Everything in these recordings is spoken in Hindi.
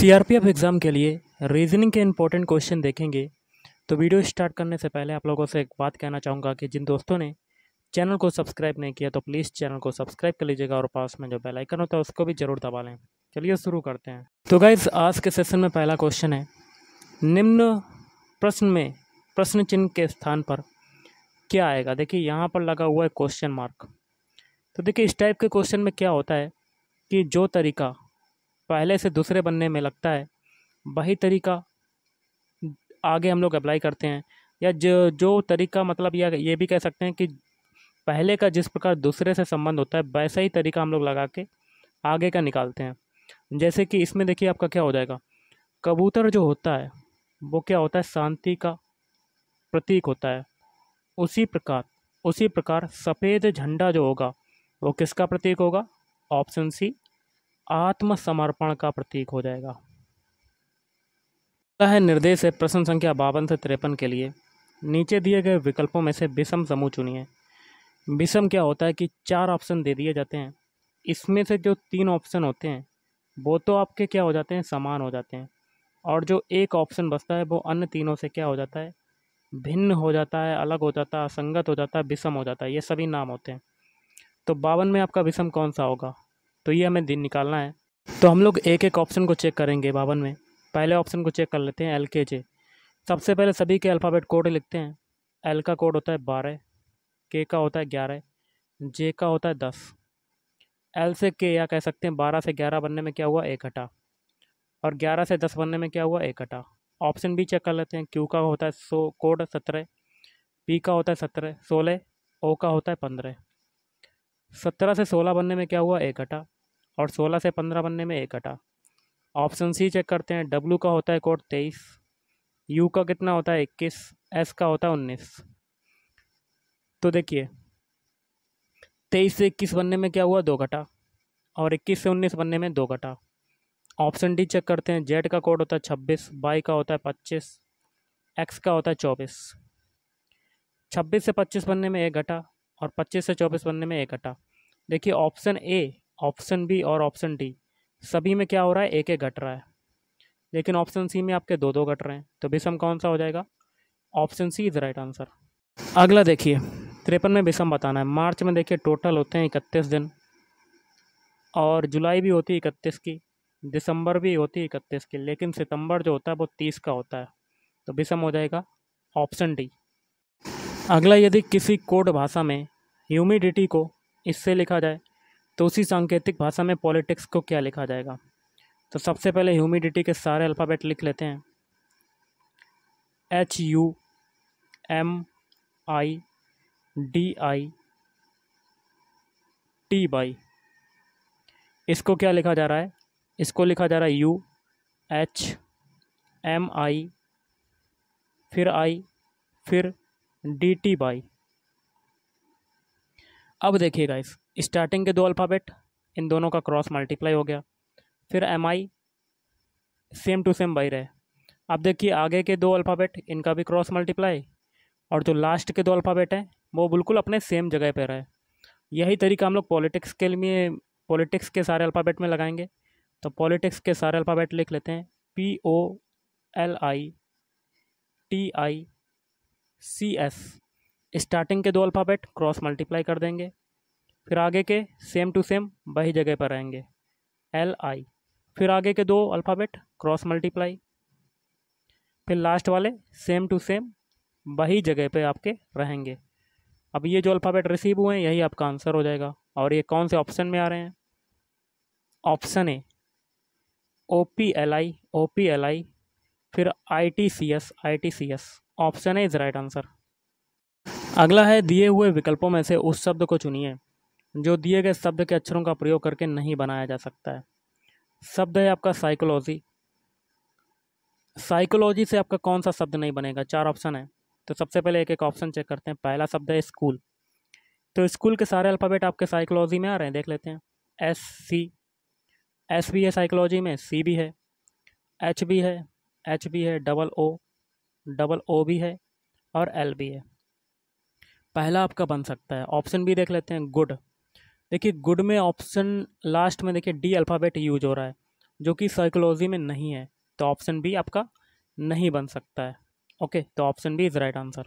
सीआरपीएफ एग्ज़ाम के लिए रीजनिंग के इंपॉर्टेंट क्वेश्चन देखेंगे तो वीडियो स्टार्ट करने से पहले आप लोगों से एक बात कहना चाहूँगा कि जिन दोस्तों ने चैनल को सब्सक्राइब नहीं किया तो प्लीज़ चैनल को सब्सक्राइब कर लीजिएगा और पास में जो बेल आइकन होता है उसको भी ज़रूर दबा लें चलिए शुरू करते हैं तो गाइज आज के सेशन में पहला क्वेश्चन है निम्न प्रश्न में प्रश्न चिन्ह के स्थान पर क्या आएगा देखिए यहाँ पर लगा हुआ है क्वेश्चन मार्क तो देखिए इस टाइप के क्वेश्चन में क्या होता है कि जो तरीका पहले से दूसरे बनने में लगता है वही तरीका आगे हम लोग अप्लाई करते हैं या जो जो तरीका मतलब या ये भी कह सकते हैं कि पहले का जिस प्रकार दूसरे से संबंध होता है वैसा ही तरीका हम लोग लगा के आगे का निकालते हैं जैसे कि इसमें देखिए आपका क्या हो जाएगा कबूतर जो होता है वो क्या होता है शांति का प्रतीक होता है उसी प्रकार उसी प्रकार सफ़ेद झंडा जो होगा वो किसका प्रतीक होगा ऑप्शन सी आत्मसमर्पण का प्रतीक हो जाएगा है निर्देश है प्रश्न संख्या बावन से तिरपन के लिए नीचे दिए गए विकल्पों में से विषम समूह चुनिए विषम क्या होता है कि चार ऑप्शन दे दिए जाते हैं इसमें से जो तीन ऑप्शन होते हैं वो तो आपके क्या हो जाते हैं समान हो जाते हैं और जो एक ऑप्शन बचता है वो अन्य तीनों से क्या हो जाता है भिन्न हो जाता है अलग हो जाता है असंगत हो जाता है विषम हो जाता है ये सभी नाम होते हैं तो बावन में आपका विषम कौन सा होगा तो ये हमें दिन निकालना है तो हम लोग एक एक ऑप्शन को चेक करेंगे बावन में पहले ऑप्शन को चेक कर लेते हैं एल के जे सबसे पहले सभी के अल्फ़ाबेट कोड लिखते हैं एल का कोड होता है बारह के का होता है ग्यारह जे का होता है दस एल से के या कह सकते हैं बारह से ग्यारह बनने में क्या हुआ एक हटा और ग्यारह से दस बनने में क्या हुआ एक हटा ऑप्शन भी चेक कर लेते हैं क्यू का होता है सो कोड सत्रह पी का होता है सत्रह सोलह ओ का होता है पंद्रह सत्रह से सोलह बनने में क्या हुआ एक हटा और सोलह से पंद्रह बनने में एक हटा ऑप्शन सी चेक करते हैं डब्लू का होता है कोड तेईस यू का कितना होता है इक्कीस एस का होता है उन्नीस तो देखिए तेईस से इक्कीस बनने में क्या हुआ दो घटा और इक्कीस से उन्नीस बनने में दो घटा ऑप्शन डी चेक करते हैं जेड का कोड होता है छब्बीस बाई का होता है पच्चीस एक्स का होता है चौबीस छब्बीस से पच्चीस बनने में एक घटा और पच्चीस से चौबीस बनने में एक घटा देखिए ऑप्शन ए ऑप्शन बी और ऑप्शन डी सभी में क्या हो रहा है एक एक घट रहा है लेकिन ऑप्शन सी में आपके दो दो घट रहे हैं तो विषम कौन सा हो जाएगा option C is right answer अगला देखिए तिरपन में विषम बताना है मार्च में देखिए टोटल होते हैं इकतीस दिन और जुलाई भी होती है इकतीस की दिसंबर भी होती है इकतीस की लेकिन सितंबर जो होता है वो तीस का होता है तो विषम हो जाएगा ऑप्शन डी अगला यदि किसी कोड भाषा में ह्यूमिडिटी को इससे लिखा जाए तो उसी सांकेतिक भाषा में पॉलिटिक्स को क्या लिखा जाएगा तो सबसे पहले ह्यूमिडिटी के सारे अल्फ़ाबेट लिख लेते हैं H U M I D I T Y इसको क्या लिखा जा रहा है इसको लिखा जा रहा है यू एच एम आई फिर आई फिर डी टी बाई अब देखिएगा इस स्टार्टिंग के दो अल्फ़ाबेट इन दोनों का क्रॉस मल्टीप्लाई हो गया फिर M I same to same Y रहे अब देखिए आगे के दो अल्फ़ाबेट इनका भी क्रॉस मल्टीप्लाई और जो लास्ट के दो अल्फ़ाबेट हैं वो बिल्कुल अपने सेम जगह पर रहे यही तरीका हम लोग पॉलिटिक्स के लिए पॉलिटिक्स के सारे अल्फ़ाबेट में लगाएंगे तो पॉलिटिक्स के सारे अल्फ़ाबेट लिख लेते हैं P O L I T I C S starting के दो अल्फ़ाबेट क्रॉस मल्टीप्लाई कर देंगे फिर आगे के सेम टू सेम वही जगह पर रहेंगे एल आई फिर आगे के दो अल्फ़ाबेट क्रॉस मल्टीप्लाई फिर लास्ट वाले सेम टू सेम वही जगह पे आपके रहेंगे अब ये जो अल्फ़ाबेट रिसीव हुए हैं यही आपका आंसर हो जाएगा और ये कौन से ऑप्शन में आ रहे हैं option A O P L I O P L I फिर I T C S I T C S option है इज राइट आंसर अगला है दिए हुए विकल्पों में से उस शब्द को चुनिए जो दिए गए शब्द के अक्षरों का प्रयोग करके नहीं बनाया जा सकता है शब्द है आपका साइकोलॉजी साइकोलॉजी से आपका कौन सा शब्द नहीं बनेगा चार ऑप्शन है तो सबसे पहले एक एक ऑप्शन चेक करते हैं पहला शब्द है स्कूल तो स्कूल के सारे अल्फ़ाबेट आपके साइकोलॉजी में आ रहे हैं देख लेते हैं एस सी एस भी है साइकोलॉजी में सी भी है एच भी है एच भी है डबल ओ डबल ओ भी है और एल भी है पहला आपका बन सकता है ऑप्शन भी देख लेते हैं गुड देखिए गुड में ऑप्शन लास्ट में देखिए डी अल्फ़ाबेट यूज हो रहा है जो कि साइकोलॉजी में नहीं है तो ऑप्शन बी आपका नहीं बन सकता है ओके तो option B is right answer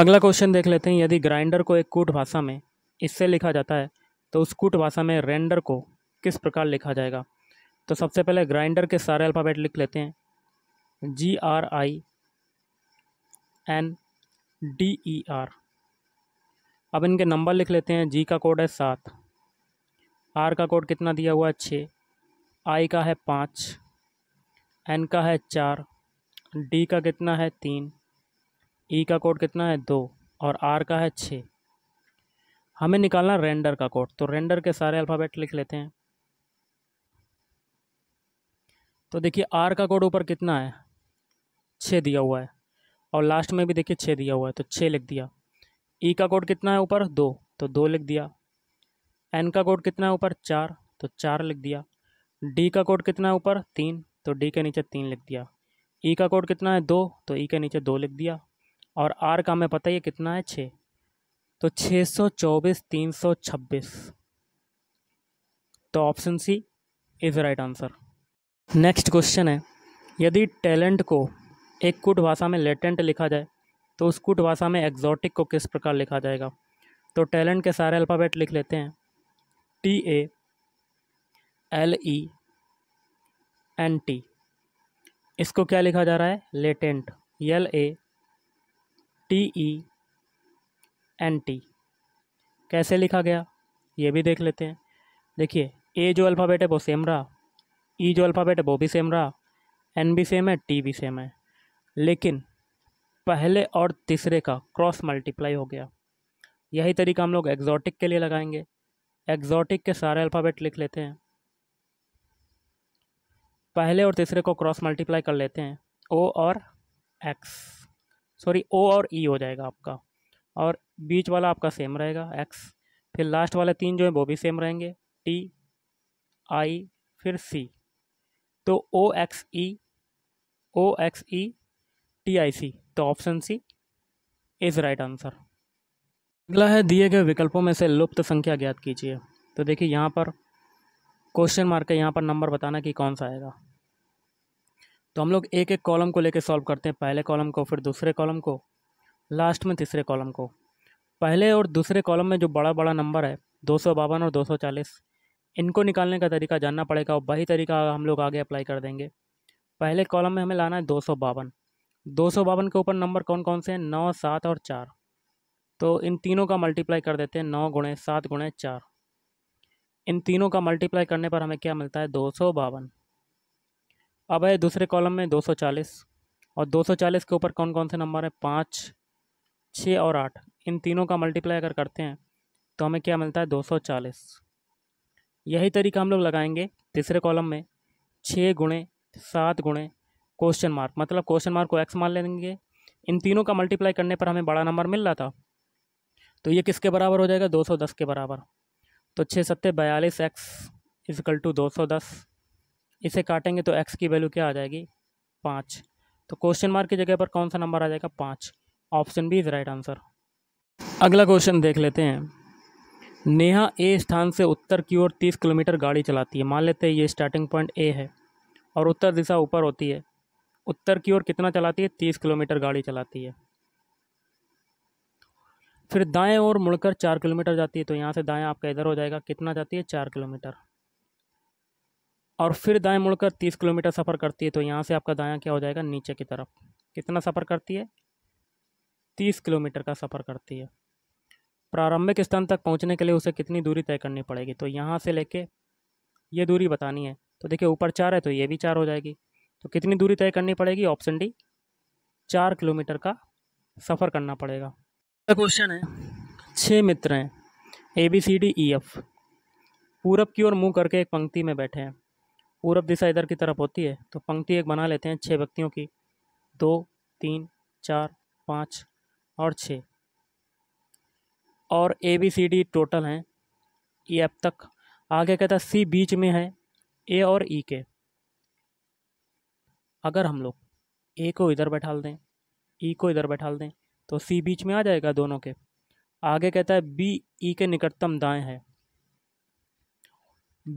अगला क्वेश्चन देख लेते हैं यदि ग्राइंडर को एक कूट भाषा में इससे लिखा जाता है तो उस कूट भाषा में रेंडर को किस प्रकार लिखा जाएगा तो सबसे पहले ग्राइंडर के सारे अल्फ़ाबेट लिख लेते हैं G R I N D E R अब इनके नंबर लिख लेते हैं जी का कोड है सात आर का कोड कितना दिया हुआ है छः आई का है पाँच एन का है चार डी का कितना है तीन ई e का कोड कितना है दो और आर का है छः हमें निकालना रेंडर का कोड तो रेंडर के सारे अल्फ़ाबेट लिख लेते हैं तो देखिए आर का कोड ऊपर कितना है छः दिया हुआ है और लास्ट में भी देखिए छः दिया हुआ है तो छः लिख दिया ई e का कोड कितना है ऊपर दो तो दो लिख दिया एन का कोड कितना है ऊपर चार तो चार लिख दिया डी का कोड कितना है ऊपर तीन तो डी के नीचे तीन लिख दिया ई e का कोड कितना है दो तो ई e के नीचे दो लिख दिया और आर का हमें पता ही कितना है छः तो छः सौ चौबीस तीन सौ छब्बीस तो option C is right answer next question है यदि टैलेंट को एक कुट भाषा में लेटेंट लिखा जाए तो उस कुट भाषा में एक्जॉटिक को किस प्रकार लिखा जाएगा तो टैलेंट के सारे अल्फ़ाबेट लिख लेते हैं T A L E N T इसको क्या लिखा जा रहा है latent L A T E N T कैसे लिखा गया ये भी देख लेते हैं देखिए ए जो अल्फ़ाबेट है वो सेम रहा ई e जो अल्फ़ाबेट है वो भी सेम रहा एन भी सेम है टी भी सेम है लेकिन पहले और तीसरे का क्रॉस मल्टीप्लाई हो गया यही तरीका हम लोग एक्जॉटिक के लिए लगाएंगे एक्जॉटिक के सारे अल्फ़ाबेट लिख लेते हैं पहले और तीसरे को क्रॉस मल्टीप्लाई कर लेते हैं ओ और एक्स सॉरी ओ और ई e हो जाएगा आपका और बीच वाला आपका सेम रहेगा एक्स फिर लास्ट वाले तीन जो हैं वो भी सेम रहेंगे टी आई फिर सी तो O X E O X E T I C तो option C is right answer अगला है दिए गए विकल्पों में से लुप्त संख्या ज्ञात कीजिए तो देखिए यहाँ पर क्वेश्चन मार्क है यहाँ पर नंबर बताना कि कौन सा आएगा तो हम लोग एक एक कॉलम को लेकर सॉल्व करते हैं पहले कॉलम को फिर दूसरे कॉलम को लास्ट में तीसरे कॉलम को पहले और दूसरे कॉलम में जो बड़ा बड़ा नंबर है दो सौ बावन और दो सौ चालीस इनको निकालने का तरीका जानना पड़ेगा और वही तरीका हम लोग आगे अप्लाई कर देंगे पहले कॉलम में हमें लाना है दो सौ बावन दो सौ बावन के ऊपर नंबर कौन कौन से हैं नौ सात और चार तो इन तीनों का मल्टीप्लाई कर देते हैं नौ गुणे सात गुणे चार इन तीनों का मल्टीप्लाई करने पर हमें क्या मिलता है दो सौ बावन अब है दूसरे कॉलम में दो सौ चालीस और दो सौ चालीस के ऊपर कौन कौन से नंबर हैं पाँच छः और आठ इन तीनों का मल्टीप्लाई अगर करते हैं तो हमें क्या मिलता है दो सौ चालीस यही तरीका हम लोग लगाएंगे तीसरे कॉलम में छः गुणे सात गुणे क्वेश्चन मार्क मतलब क्वेश्चन मार्क को एक्स मान लेंगे इन तीनों का मल्टीप्लाई करने पर हमें बड़ा नंबर मिल रहा था तो ये किसके बराबर हो जाएगा 210 के बराबर तो छः सत्ते बयालीस एक्स इजकल टू दो इसे काटेंगे तो एक्स की वैल्यू क्या आ जाएगी पाँच तो क्वेश्चन मार्क की जगह पर कौन सा नंबर आ जाएगा पाँच option B is right answer अगला क्वेश्चन देख लेते हैं नेहा ए स्थान से उत्तर की ओर तीस किलोमीटर गाड़ी चलाती है मान लेते हैं ये स्टार्टिंग पॉइंट ए है और उत्तर दिशा ऊपर होती है उत्तर की ओर कितना चलाती है तीस किलोमीटर गाड़ी चलाती है फिर दाएं ओर मुड़कर चार किलोमीटर जाती है तो यहाँ से दाएं आपका इधर हो जाएगा कितना जाती है चार किलोमीटर और फिर दाएं मुड़कर तीस किलोमीटर सफ़र करती है तो यहाँ से आपका दाया क्या हो जाएगा नीचे की तरफ कितना सफ़र करती है तीस किलोमीटर का सफ़र करती है प्रारंभिक स्थान तक पहुँचने के लिए उसे कितनी दूरी तय करनी पड़ेगी तो यहाँ से लेके ये दूरी बतानी है तो देखिए ऊपर चार है तो ये भी चार हो जाएगी तो कितनी दूरी तय करनी पड़ेगी ऑप्शन डी चार किलोमीटर का सफ़र करना पड़ेगा अगला क्वेश्चन है छः मित्र हैं A B C D E F पूरब की ओर मुंह करके एक पंक्ति में बैठे हैं पूरब दिशा इधर की तरफ होती है तो पंक्ति एक बना लेते हैं छः व्यक्तियों की दो तीन चार पाँच और छः और A B C D total हैं ई e, एफ तक आगे कहता सी बीच में है ए और ई e के अगर हम लोग ए को इधर बैठा दें ई e को इधर बैठा दें तो सी बीच में आ जाएगा दोनों के आगे कहता है बी ई e के निकटतम दाएं है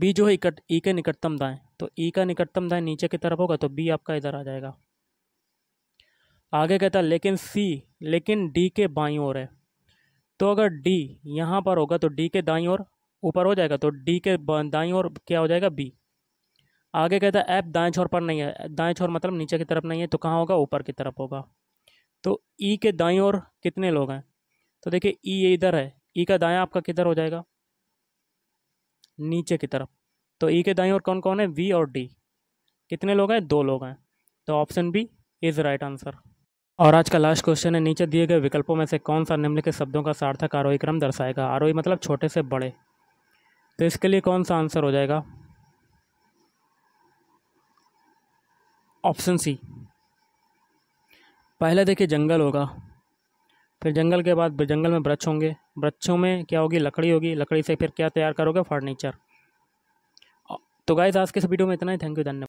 बी जो है इकट ई e के निकटतम दाएं तो ई का निकटतम दाएं नीचे की तरफ होगा तो बी आपका इधर आ जाएगा आगे कहता है लेकिन सी लेकिन डी के बाई ओर है तो अगर डी यहाँ पर होगा तो डी के दाई ओर ऊपर हो जाएगा तो डी के दाई ओर क्या हो जाएगा बी आगे कहता है ऐप दाएं छोर पर नहीं है दाएं छोर मतलब नीचे की तरफ नहीं है तो कहाँ होगा ऊपर की तरफ होगा तो ई के दाई और कितने लोग हैं तो देखिए ई ये इधर है ई का दाया आपका किधर हो जाएगा नीचे की तरफ तो ई के दाई और कौन कौन है वी और डी कितने लोग हैं दो लोग हैं तो option B is right answer और आज का लास्ट क्वेश्चन है नीचे दिए गए विकल्पों में से कौन सा निम्नलिखित शब्दों का सार्थक आरोही क्रम दर्शाएगा आरोही मतलब छोटे से बड़े तो इसके लिए कौन सा आंसर हो जाएगा ऑप्शन सी पहले देखिए जंगल होगा फिर जंगल के बाद जंगल में वृक्ष होंगे वृक्षों में क्या होगी लकड़ी होगी लकड़ी से फिर क्या तैयार करोगे फर्नीचर तो गाइस आज के इस वीडियो में इतना ही थैंक यू धन्यवाद